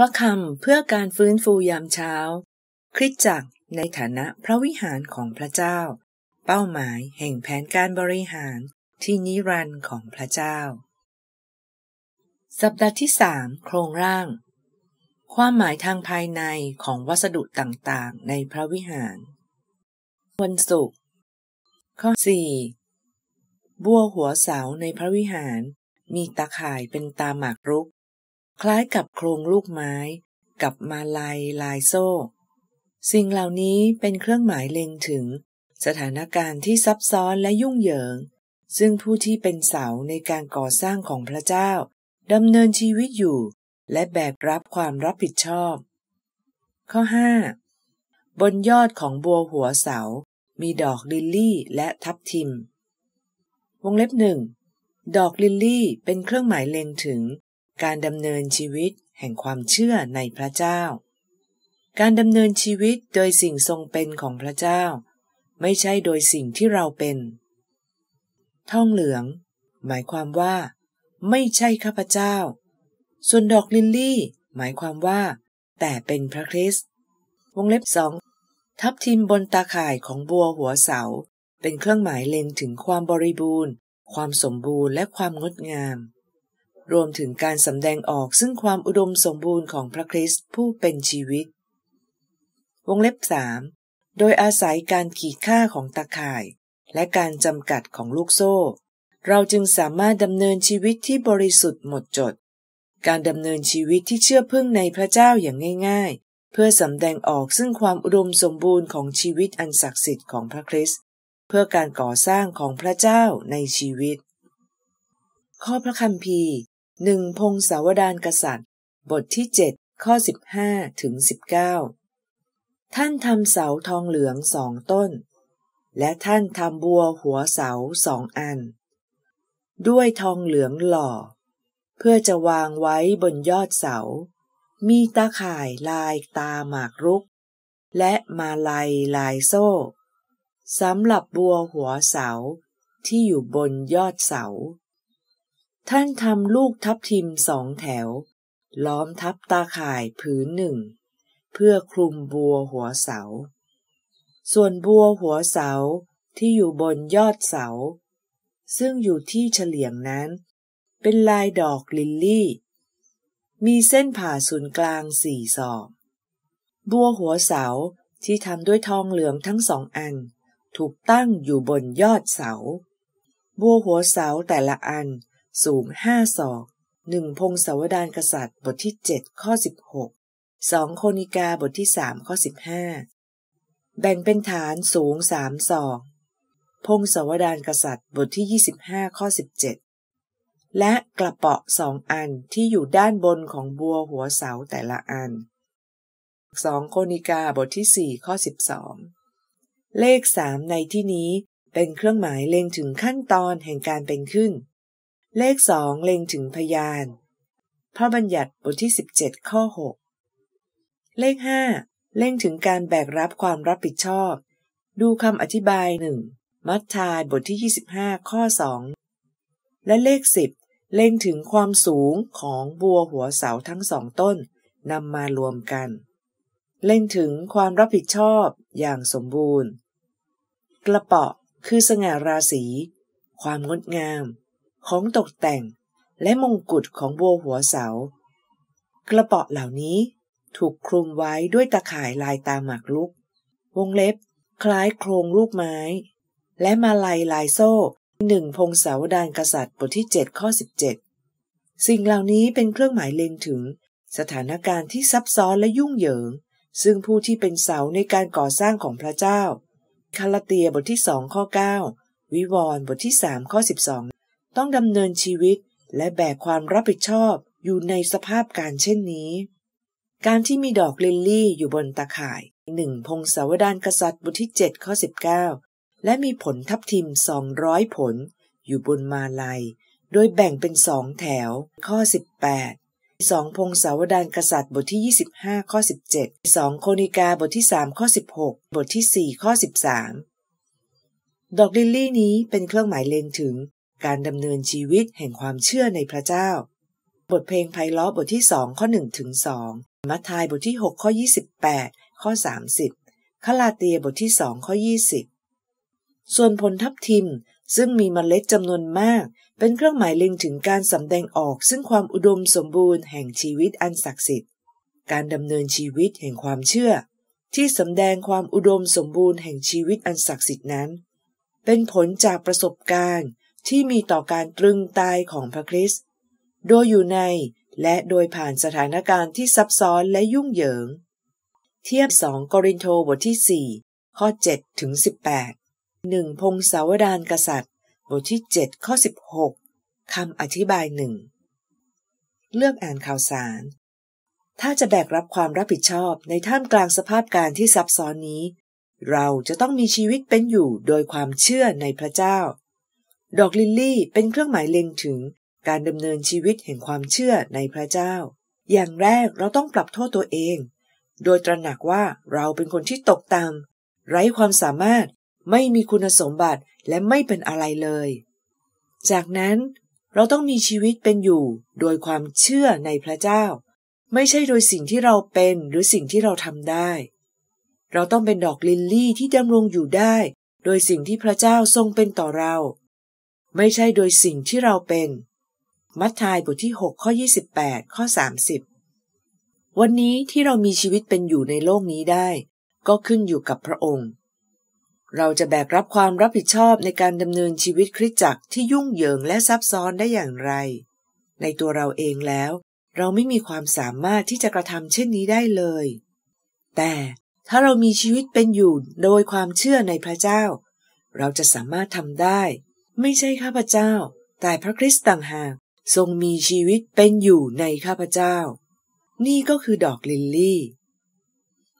พระคำเพื่อการฟื้นฟูยามเช้า คริสจักรในฐานะพระวิหารของพระเจ้า เป้าหมายแห่งแผนการบริหารที่นิรันดร์ของพระเจ้า สัปดาห์ที่สามโครงร่าง ความหมายทางภายในของวัสดุต่างๆ ในพระวิหารวันศุกร์ข้อสี่บัวหัวเสาในพระวิหารมีตาข่ายเป็นตาหมากรุกคล้ายกับโครงลูกไม้กับมาลายลายโซ่ สิ่งเหล่านี้เป็นเครื่องหมายเล็งถึง สถานการณ์ที่ซับซ้อนและยุ่งเหยิง ซึ่งผู้ที่เป็นเสาในการก่อสร้างของพระเจ้าดำเนินชีวิตอยู่ และแบกรับความรับผิดชอบ ข้อ 5 บนยอดของบัวหัวเสามีดอกลิลลี่และทับทิม วงเล็บหนึ่ง ดอกลิลลี่เป็นเครื่องหมายเล็งถึงการดำเนินชีวิตแห่งความเชื่อในพระเจ้า การดำเนินชีวิตโดยสิ่งทรงเป็นของพระเจ้า ไม่ใช่โดยสิ่งที่เราเป็นท่องเหลือง หมายความว่า ไม่ใช่ข้าพเจ้า ส่วนดอกลิลลี่ หมายความว่า แต่เป็นพระคริสต์ วงเล็บสอง ทับทิมบนตาข่ายของบัวหัวเสา เป็นเครื่องหมายเล็งถึงความบริบูรณ์ ความสมบูรณ์และความงดงามรวมถึงการสำแดงออกซึ่งความอุดมสมบูรณ์ของพระคริสต์ผู้เป็นชีวิต วงเล็บสามโดยอาศัยการขีดค่าของตะข่าย และการจำกัดของลูกโซ่ เราจึงสามารถดำเนินชีวิตที่บริสุทธิ์หมดจด การดำเนินชีวิตที่เชื่อพึ่งในพระเจ้าอย่างง่าย ๆ เพื่อสำแดงออกซึ่งความอุดมสมบูรณ์ของชีวิตอันศักดิ์สิทธิ์ของพระคริสต์เพื่อการก่อสร้างของพระเจ้าในชีวิต ข้อพระคัมภีร์หนึ่งพงศาวดารกษัตริย์บทที่เจ็ดข้อสิบห้าถึงสิบเก้าท่านทำเสาทองเหลืองสองต้น และท่านทำบัวหัวเสาสองอัน ด้วยทองเหลืองหล่อ เพื่อจะวางไว้บนยอดเสา มีตาข่ายลายตาหมากรุก และมาลัยลายโซ่สำหรับบัวหัวเสา ที่อยู่บนยอดเสาท่านทำลูกทับทิมสองแถว ล้อมทับตาข่ายผืนหนึ่ง เพื่อคลุมบัวหัวเสาส่วนบัวหัวเสาที่อยู่บนยอดเสาซึ่งอยู่ที่เฉลียงนั้น เป็นลายดอกลิลลี่ มีเส้นผ่าศูนย์กลางสี่ศอก บัวหัวเสาที่ทำด้วยทองเหลืองทั้งสองอันถูกตั้งอยู่บนยอดเสาบัวหัวเสาแต่ละอันสูงห้าศอกหนึ่งพงศาวดารกษัตริย์บทที่เจ็ดข้อสิบหกสองโคนิกาบทที่สามข้อสิบห้าแบ่งเป็นฐานสูงสามศอก พงศาวดารกษัตริย์ บทที่ยี่สิบห้าข้อสิบเจ็ดและกระเปาะสองอันที่อยู่ด้านบนของบัวหัวเสาแต่ละอันสองโคนิกาบทที่สี่ข้อสิบสองเลขสามในที่นี้เป็นเครื่องหมายเล็งถึงขั้นตอนแห่งการเป็นขึ้นเลขสองเล็งถึงพยาน พระบัญญัติบทที่ 17 ข้อ 6 เลขห้าเล่งถึงการแบกรับความรับผิดชอบ ดูคำอธิบายหนึ่งมัทธายบทที่ 25 ข้อ 2 และเลข 10 เล่งถึงความสูงของบัวหัวเสาทั้งสองต้นนำมารวมกัน เล่งถึงความรับผิดชอบอย่างสมบูรณ์ กระเปาะคือสง่าราศี ความงดงามของตกแต่งและมงกุฎของโบหัวเสา กระเปาะเหล่านี้ถูกคลุมไว้ด้วยตะข่ายลายตาหมากลุก วงเล็บ คล้ายโครงรูปไม้ และมาลายลายโซ่หนึ่งพงศาวดารกษัตริย์บทที่7ข้อ17 สิ่งเหล่านี้เป็นเครื่องหมายเล็งถึงสถานการณ์ที่ซับซ้อนและยุ่งเหยิง ซึ่งผู้ที่เป็นเสาในการก่อสร้างของพระเจ้าคาลาเตียบทที่สองข้อ9วิวรณ์บทที่สามข้อ12ต้องดำเนินชีวิตและแบกความรับผิดชอบอยู่ในสภาพการเช่นนี้ การที่มีดอกลิลลี่อยู่บนตาข่ายหนึ่งพงศาวดารกษัตริย์บทที่ 7 ข้อ19 และมีผลทับทิม 200 ผล อยู่บนมาลัย โดยแบ่งเป็นสองแถว ข้อ18สองพงศาวดารกษัตริย์บทที่ 25 ข้อ17สองโคนิกาบทที่ 3 ข้อ16 บทที่ 4 ข้อ13 ดอกลิลลี่ นี้เป็นเครื่องหมายเลงถึงการดำเนินชีวิตแห่งความเชื่อในพระเจ้า บทเพลงไพเราะบทที่สองข้อหนึ่งถึงสองมัทธายบทที่หกข้อยี่สิบแปดข้อสามสิบคลาเตียบทที่สองข้อยี่สิบส่วนผลทับทิม ซึ่งมีมเมล็ดจำนวนมาก เป็นเครื่องหมายลิงถึงการสำแดงออก ซึ่งความอุดมสมบูรณ์แห่งชีวิตอันศักดิ์สิทธิ์ การดำเนินชีวิตแห่งความเชื่อ ที่สำแดงความอุดมสมบูรณ์แห่งชีวิตอันศักดิ์สิทธิ์นั้นเป็นผลจากประสบการณ์ที่มีต่อการตรึงตายของพระคริสต์โดยอยู่ใน และโดยผ่านสถานการณ์ที่ซับซ้อนและยุ่งเหยิง เทียบ2กรินโทบทที่ 4 ข้อ 7 ถึง 18 1 พงศาวดารกษัตริย์ บทที่ 7 ข้อ 16 คำอธิบายหนึ่งเลือกอ่านข่าวสาร ถ้าจะแบกรับความรับผิดชอบในท่ามกลางสภาพการที่ซับซ้อนนี้ เราจะต้องมีชีวิตเป็นอยู่โดยความเชื่อในพระเจ้าดอกลิลลี่ เป็นเครื่องหมายเล็งถึงการดำเนินชีวิตแห่งความเชื่อในพระเจ้า อย่างแรกเราต้องปรับโทษตัวเอง โดยตระหนักว่าเราเป็นคนที่ตกต่ำไร้ความสามารถไม่มีคุณสมบัติและไม่เป็นอะไรเลย จากนั้นเราต้องมีชีวิตเป็นอยู่โดยความเชื่อในพระเจ้า ไม่ใช่โดยสิ่งที่เราเป็นหรือสิ่งที่เราทำได้ เราต้องเป็นดอกลิลลี่ที่ดำรงอยู่ได้ โดยสิ่งที่พระเจ้าทรงเป็นต่อเราไม่ใช่โดยสิ่งที่เราเป็น มัทธิวบทที่ 6ข้อ 28 ข้อ30 วันนี้ที่เรามีชีวิตเป็นอยู่ในโลกนี้ได้ ก็ขึ้นอยู่กับพระองค์ เราจะแบกรับความรับผิดชอบในการดำเนินชีวิตคริสตจักรที่ยุ่งเหยิงและซับซ้อนได้อย่างไร ในตัวเราเองแล้ว เราไม่มีความสามารถที่จะกระทำเช่นนี้ได้เลย แต่ถ้าเรามีชีวิตเป็นอยู่โดยความเชื่อในพระเจ้า เราจะสามารถทำได้ไม่ใช่ข้าพเจ้า แต่พระคริสต์ต่างหากทรงมีชีวิตเป็นอยู่ในข้าพเจ้า นี่ก็คือดอกลิลลี่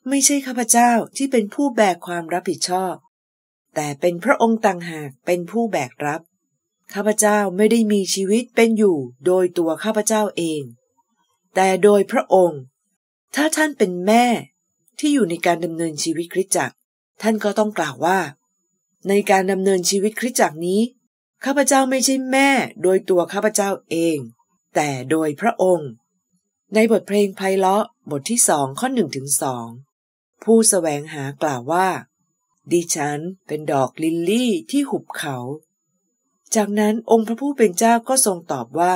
ไม่ใช่ข้าพเจ้าที่เป็นผู้แบกความรับผิดชอบ แต่เป็นพระองค์ต่างหากเป็นผู้แบกรับ ข้าพเจ้าไม่ได้มีชีวิตเป็นอยู่โดยตัวข้าพเจ้าเอง แต่โดยพระองค์ ถ้าท่านเป็นแม่ที่อยู่ในการดำเนินชีวิตคริสตจักร ท่านก็ต้องกล่าวว่า ในการดำเนินชีวิตคริสตจักรนี้ข้าพเจ้าไม่ใช่แม่โดยตัวข้าพเจ้าเองแต่โดยพระองค์ ในบทเพลงไพเราะบทที่สองข้อหนึ่งถึงสอง ผู้สแสวงหากล่าวว่า ดิฉันเป็นดอกลิลลี่ที่หุบเขา จากนั้นองค์พระผู้เป็นเจ้าก็ทรงตอบว่า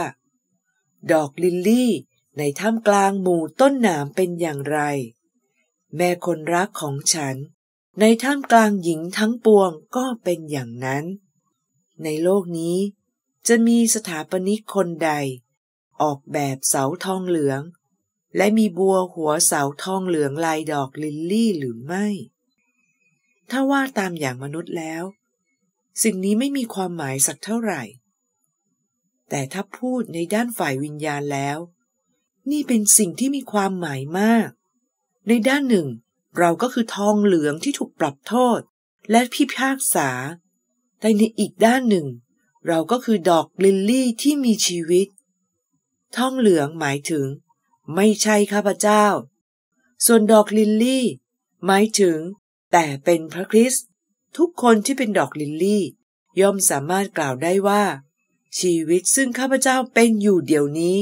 ดอกลิลลี่ในท่ามกลางหมู่ต้นหนามเป็นอย่างไร แม่คนรักของฉันในท่ามกลางหญิงทั้งปวงก็เป็นอย่างนั้นในโลกนี้ จะมีสถาปนิกคนใด ออกแบบเสาทองเหลือง และมีบัวหัวเสาทองเหลืองลายดอกลิลลี่หรือไม่ ถ้าว่าตามอย่างมนุษย์แล้ว สิ่งนี้ไม่มีความหมายสักเท่าไหร่ แต่ถ้าพูดในด้านฝ่ายวิญญาณแล้ว นี่เป็นสิ่งที่มีความหมายมาก ในด้านหนึ่งเราก็คือทองเหลืองที่ถูกปรับโทษและพิพากษาแต่ในอีกด้านหนึ่ง เราก็คือดอกลิลลี่ที่มีชีวิตท่องเหลืองหมายถึง ไม่ใช่ข้าพเจ้า ส่วนดอกลิลลี่หมายถึง แต่เป็นพระคริสต์ทุกคนที่เป็นดอกลิลลี่ย่อมสามารถกล่าวได้ว่า ชีวิตซึ่งข้าพเจ้าเป็นอยู่เดี๋ยวนี้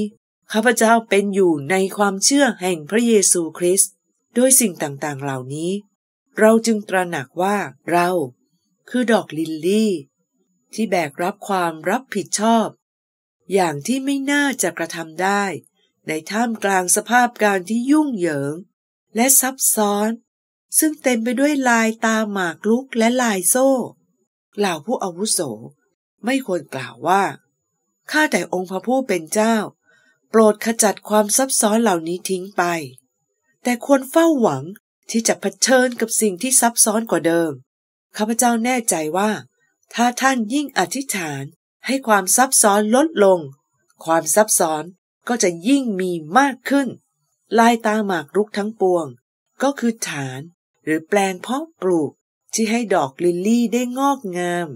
ข้าพเจ้าเป็นอยู่ในความเชื่อแห่งพระเยซูคริสต์ด้วยสิ่งต่างๆเหล่านี้ เราจึงตระหนักว่าเราคือดอกลิลลี่ที่แบกรับความรับผิดชอบ อย่างที่ไม่น่าจะกระทำได้ ในท่ามกลางสภาพการที่ยุ่งเหยิง และซับซ้อน ซึ่งเต็มไปด้วยลายตาหมากลุกและลายโซ่ เหล่าผู้อาวุโสไม่ควรกล่าวว่า ข้าแต่องค์พระผู้เป็นเจ้า โปรดขจัดความซับซ้อนเหล่านี้ทิ้งไป แต่ควรเฝ้าหวังที่จะเผชิญกับสิ่งที่ซับซ้อนกว่าเดิมข้าพเจ้าแน่ใจว่า ถ้าท่านยิ่งอธิษฐานให้ความซับซ้อนลดลง ความซับซ้อนก็จะยิ่งมีมากขึ้น ลายตาหมากรุกทั้งปวงก็คือฐานหรือแปลงเพาะปลูกที่ให้ดอกลิลลี่ได้งอกงาม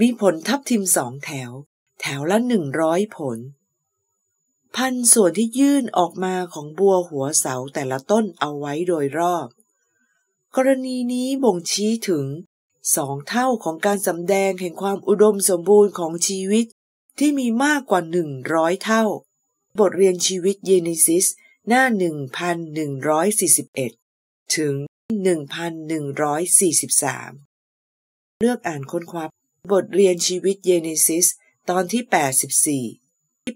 มีผลทับทิมสองแถวแถวละหนึ่งร้อยผล พันส่วนที่ยื่นออกมาของบัวหัวเสาแต่ละต้นเอาไว้โดยรอบกรณีนี้บ่งชี้ถึงสองเท่าของการสำแดงแห่งความอุดมสมบูรณ์ของชีวิตที่มีมากกว่าหนึ่งร้อยเท่า บทเรียนชีวิตเยนิซิสหน้า 1,141 ถึง 1,143 เลือกอ่านค้นคว้าบทเรียนชีวิตเยนิซิสตอนที่ 84ที่